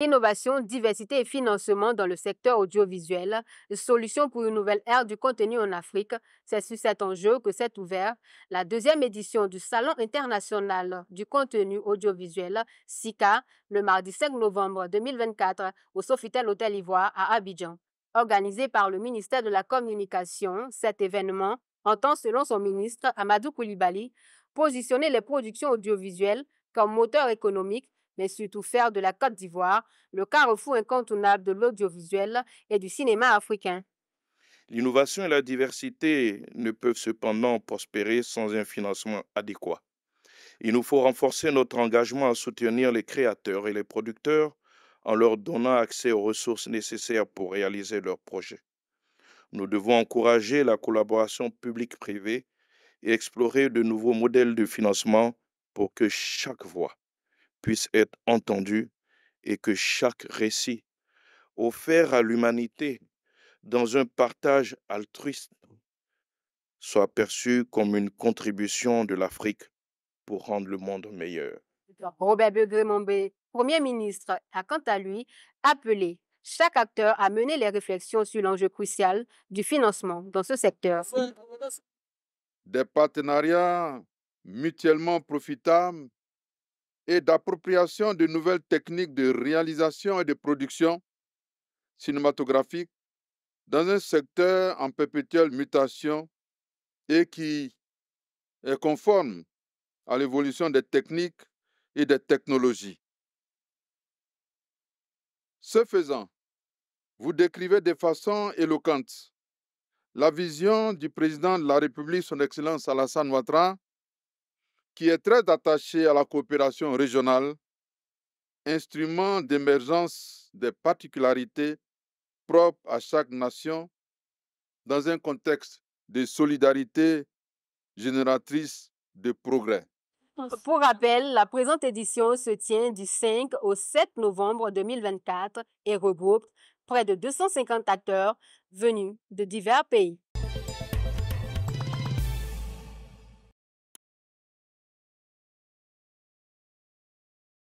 Innovation, diversité et financement dans le secteur audiovisuel, solution pour une nouvelle ère du contenu en Afrique, c'est sur cet enjeu que s'est ouvert la deuxième édition du Salon international du contenu audiovisuel, SICA, le mardi 5 novembre 2024 au Sofitel Hôtel Ivoire à Abidjan. Organisé par le ministère de la Communication, cet événement entend, selon son ministre Amadou Koulibaly, positionner les productions audiovisuelles comme moteur économique mais surtout faire de la Côte d'Ivoire le carrefour incontournable de l'audiovisuel et du cinéma africain. L'innovation et la diversité ne peuvent cependant prospérer sans un financement adéquat. Il nous faut renforcer notre engagement à soutenir les créateurs et les producteurs en leur donnant accès aux ressources nécessaires pour réaliser leurs projets. Nous devons encourager la collaboration publique-privée et explorer de nouveaux modèles de financement pour que chaque voix puisse être entendu et que chaque récit offert à l'humanité dans un partage altruiste soit perçu comme une contribution de l'Afrique pour rendre le monde meilleur. Robert Begremombe, Premier ministre, a quant à lui appelé chaque acteur à mener les réflexions sur l'enjeu crucial du financement dans ce secteur. Des partenariats mutuellement profitables et d'appropriation de nouvelles techniques de réalisation et de production cinématographique dans un secteur en perpétuelle mutation et qui est conforme à l'évolution des techniques et des technologies. Ce faisant, vous décrivez de façon éloquente la vision du président de la République, son Excellence Alassane Ouattara, qui est très attaché à la coopération régionale, instrument d'émergence des particularités propres à chaque nation dans un contexte de solidarité génératrice de progrès. Pour rappel, la présente édition se tient du 5 au 7 novembre 2024 et regroupe près de 250 acteurs venus de divers pays.